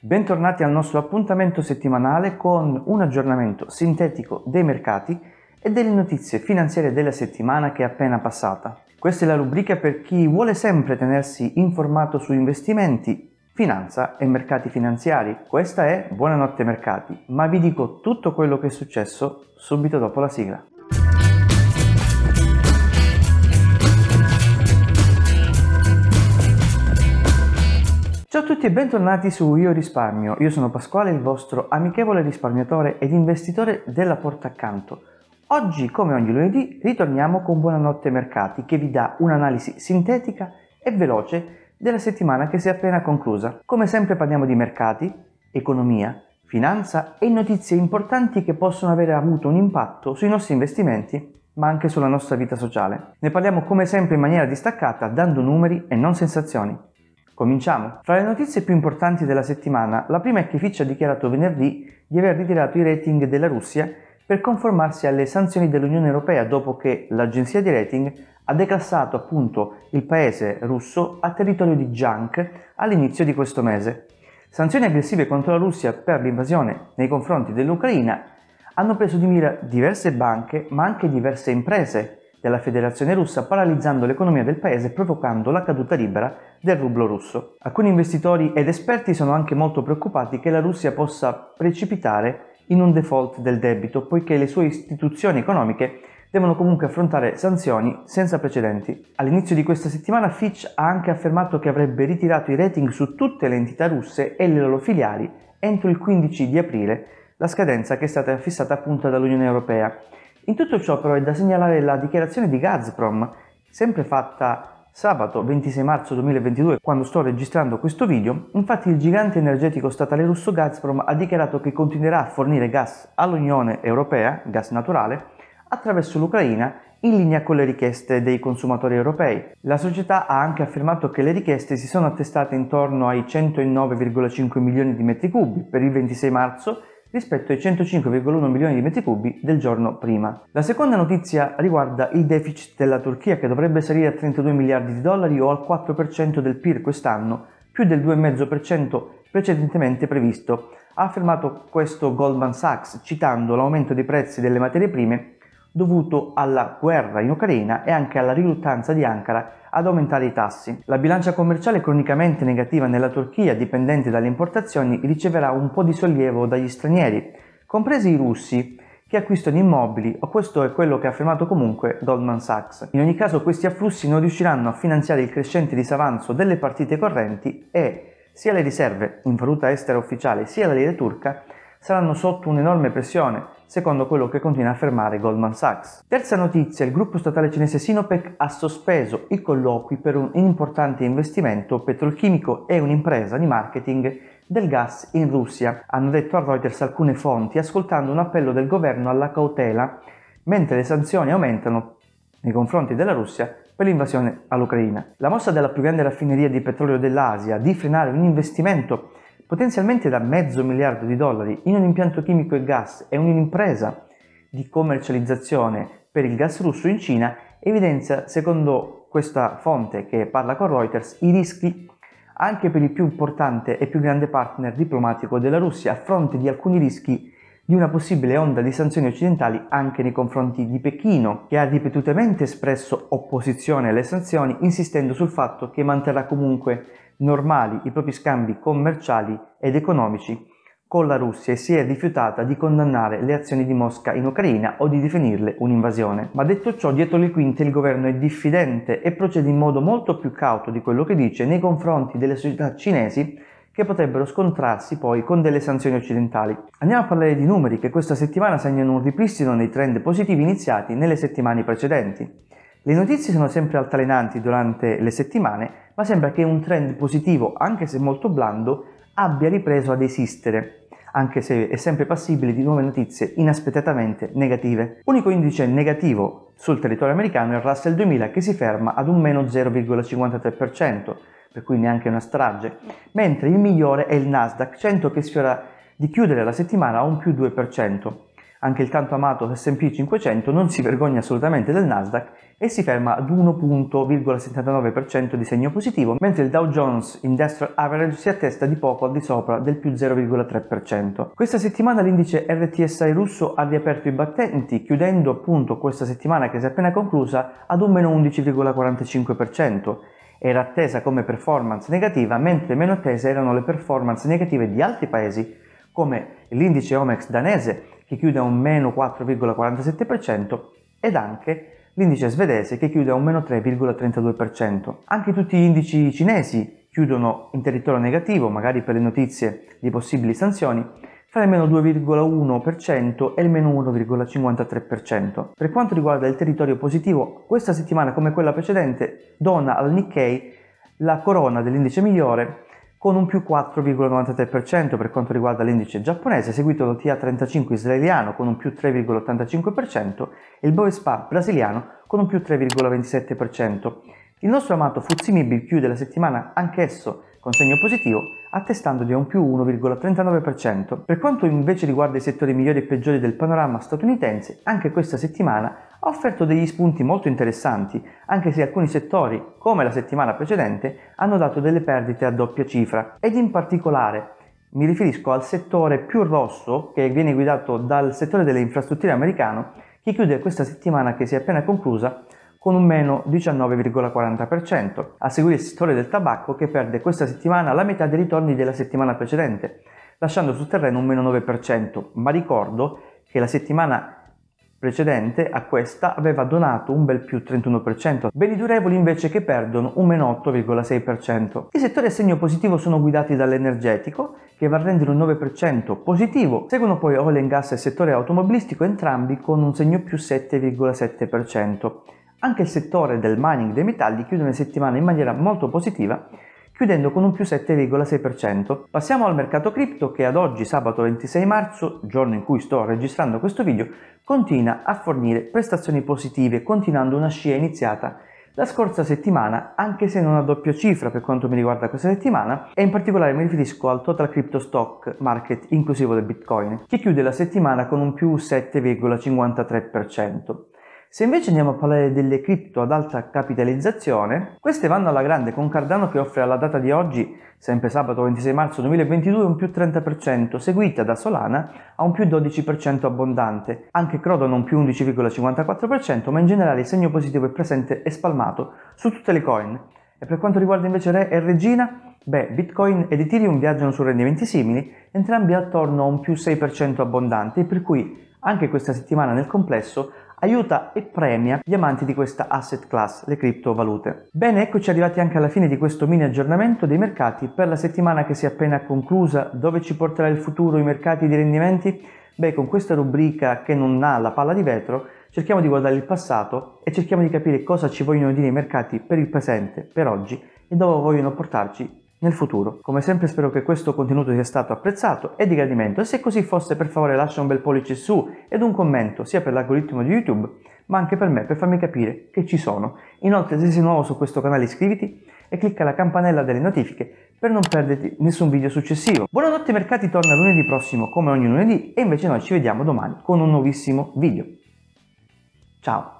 Bentornati al nostro appuntamento settimanale con un aggiornamento sintetico dei mercati e delle notizie finanziarie della settimana che è appena passata. Questa è la rubrica per chi vuole sempre tenersi informato su investimenti, finanza e mercati finanziari. Questa è Buonanotte Mercati, ma vi dico tutto quello che è successo subito dopo la sigla. Ciao a tutti e bentornati su Io Risparmio. Io sono Pasquale, il vostro amichevole risparmiatore ed investitore della porta accanto. Oggi, come ogni lunedì, ritorniamo con Buonanotte Mercati che vi dà un'analisi sintetica e veloce della settimana che si è appena conclusa. Come sempre parliamo di mercati, economia, finanza e notizie importanti che possono avere avuto un impatto sui nostri investimenti ma anche sulla nostra vita sociale. Ne parliamo come sempre in maniera distaccata, dando numeri e non sensazioni. Cominciamo. Fra le notizie più importanti della settimana, la prima è che Fitch ha dichiarato venerdì di aver ritirato i rating della Russia per conformarsi alle sanzioni dell'Unione Europea dopo che l'agenzia di rating ha declassato appunto il paese russo a territorio di junk all'inizio di questo mese. Sanzioni aggressive contro la Russia per l'invasione nei confronti dell'Ucraina hanno preso di mira diverse banche ma anche diverse imprese della Federazione russa paralizzando l'economia del paese e provocando la caduta libera del rublo russo. Alcuni investitori ed esperti sono anche molto preoccupati che la Russia possa precipitare in un default del debito, poiché le sue istituzioni economiche devono comunque affrontare sanzioni senza precedenti. All'inizio di questa settimana Fitch ha anche affermato che avrebbe ritirato i rating su tutte le entità russe e le loro filiali entro il 15 di aprile, la scadenza che è stata fissata appunto dall'Unione Europea. In tutto ciò però è da segnalare la dichiarazione di Gazprom, sempre fatta sabato 26 marzo 2022 quando sto registrando questo video, infatti il gigante energetico statale russo Gazprom ha dichiarato che continuerà a fornire gas all'Unione Europea, gas naturale, attraverso l'Ucraina in linea con le richieste dei consumatori europei. La società ha anche affermato che le richieste si sono attestate intorno ai 109,5 milioni di metri cubi per il 26 marzo rispetto ai 105,1 milioni di metri cubi del giorno prima. La seconda notizia riguarda il deficit della Turchia che dovrebbe salire a 32 miliardi di dollari o al 4% del PIL quest'anno, più del 2,5% precedentemente previsto. Ha affermato questo Goldman Sachs citando l'aumento dei prezzi delle materie prime dovuto alla guerra in Ucraina e anche alla riluttanza di Ankara ad aumentare i tassi. La bilancia commerciale cronicamente negativa nella Turchia, dipendente dalle importazioni, riceverà un po' di sollievo dagli stranieri, compresi i russi, che acquistano immobili, o questo è quello che ha affermato comunque Goldman Sachs. In ogni caso questi afflussi non riusciranno a finanziare il crescente disavanzo delle partite correnti e sia le riserve in valuta estera ufficiale sia la lira turca saranno sotto un'enorme pressione, secondo quello che continua a affermare Goldman Sachs. Terza notizia, il gruppo statale cinese Sinopec ha sospeso i colloqui per un importante investimento petrolchimico e un'impresa di marketing del gas in Russia, hanno detto a Reuters alcune fonti, ascoltando un appello del governo alla cautela, mentre le sanzioni aumentano nei confronti della Russia per l'invasione all'Ucraina. La mossa della più grande raffineria di petrolio dell'Asia di frenare un investimento potenzialmente da mezzo miliardo di dollari in un impianto chimico e gas e un'impresa di commercializzazione per il gas russo in Cina evidenzia, secondo questa fonte che parla con Reuters, i rischi anche per il più importante e più grande partner diplomatico della Russia a fronte di alcuni rischi di una possibile onda di sanzioni occidentali anche nei confronti di Pechino, che ha ripetutamente espresso opposizione alle sanzioni, insistendo sul fatto che manterrà comunque normali i propri scambi commerciali ed economici con la Russia e si è rifiutata di condannare le azioni di Mosca in Ucraina o di definirle un'invasione. Ma detto ciò, dietro le quinte il governo è diffidente e procede in modo molto più cauto di quello che dice nei confronti delle società cinesi che potrebbero scontrarsi poi con delle sanzioni occidentali. Andiamo a parlare di numeri che questa settimana segnano un ripristino dei trend positivi iniziati nelle settimane precedenti. Le notizie sono sempre altalenanti durante le settimane, ma sembra che un trend positivo, anche se molto blando, abbia ripreso ad esistere, anche se è sempre passibile di nuove notizie inaspettatamente negative. Unico indice negativo sul territorio americano è il Russell 2000 che si ferma ad un meno 0,53%, per cui neanche una strage, mentre il migliore è il Nasdaq 100 che sfiora di chiudere la settimana a un più 2% anche il tanto amato S&P 500 non si vergogna assolutamente del Nasdaq e si ferma ad 1,79% di segno positivo, mentre il Dow Jones Industrial Average si attesta di poco al di sopra del più 0,3%. Questa settimana l'indice RTSI russo ha riaperto i battenti, chiudendo appunto questa settimana che si è appena conclusa ad un meno 11,45%. Era attesa come performance negativa, mentre meno attese erano le performance negative di altri paesi come l'indice OMEX danese che chiude a un meno 4,47% ed anche l'indice svedese che chiude a un meno 3,32%. Anche tutti gli indici cinesi chiudono in territorio negativo, magari per le notizie di possibili sanzioni, tra il meno 2,1% e il meno 1,53%. Per quanto riguarda il territorio positivo, questa settimana come quella precedente dona al Nikkei la corona dell'indice migliore con un più 4,93% per quanto riguarda l'indice giapponese, seguito dal TA35 israeliano con un più 3,85% e il Bovespa brasiliano con un più 3,27%. Il nostro amato Fuzzi Mib, più della settimana, anch'esso con segno positivo, attestandoli a un più 1,39%. Per quanto invece riguarda i settori migliori e peggiori del panorama statunitense, anche questa settimana ha offerto degli spunti molto interessanti, anche se alcuni settori, come la settimana precedente, hanno dato delle perdite a doppia cifra. Ed in particolare mi riferisco al settore più rosso, che viene guidato dal settore delle infrastrutture americano, che chiude questa settimana che si è appena conclusa con un meno 19,40%. A seguire il settore del tabacco che perde questa settimana la metà dei ritorni della settimana precedente, lasciando sul terreno un meno 9%, ma ricordo che la settimana precedente a questa aveva donato un bel più 31%, beni durevoli invece che perdono un meno 8,6%. I settori a segno positivo sono guidati dall'energetico che va a rendere un 9% positivo, seguono poi oil and gas e settore automobilistico entrambi con un segno più 7,7%. Anche il settore del mining dei metalli chiude una settimana in maniera molto positiva, chiudendo con un più 7,6%. Passiamo al mercato cripto che ad oggi sabato 26 marzo, giorno in cui sto registrando questo video, continua a fornire prestazioni positive, continuando una scia iniziata la scorsa settimana, anche se non a doppia cifra per quanto mi riguarda questa settimana, e in particolare mi riferisco al total crypto stock market inclusivo del Bitcoin, che chiude la settimana con un più 7,53%. Se invece andiamo a parlare delle cripto ad alta capitalizzazione, queste vanno alla grande con Cardano che offre alla data di oggi, sempre sabato 26 marzo 2022, un più 30%, seguita da Solana a un più 12% abbondante, anche Crodon un più 11,54%, ma in generale il segno positivo è presente e spalmato su tutte le coin. E per quanto riguarda invece Re e Regina, beh, Bitcoin ed Ethereum viaggiano su rendimenti simili, entrambi attorno a un più 6% abbondante, per cui anche questa settimana nel complesso aiuta e premia gli amanti di questa asset class, le criptovalute. Bene, eccoci arrivati anche alla fine di questo mini aggiornamento dei mercati per la settimana che si è appena conclusa. Dove ci porterà il futuro i mercati di rendimenti? Beh, con questa rubrica che non ha la palla di vetro, cerchiamo di guardare il passato e cerchiamo di capire cosa ci vogliono dire i mercati per il presente, per oggi e dove vogliono portarci nel futuro. Come sempre spero che questo contenuto sia stato apprezzato e di gradimento e se così fosse per favore lascia un bel pollice su ed un commento sia per l'algoritmo di YouTube ma anche per me per farmi capire che ci sono. Inoltre se sei nuovo su questo canale iscriviti e clicca la campanella delle notifiche per non perderti nessun video successivo. Buonanotte Mercati torna lunedì prossimo come ogni lunedì e invece noi ci vediamo domani con un nuovissimo video. Ciao!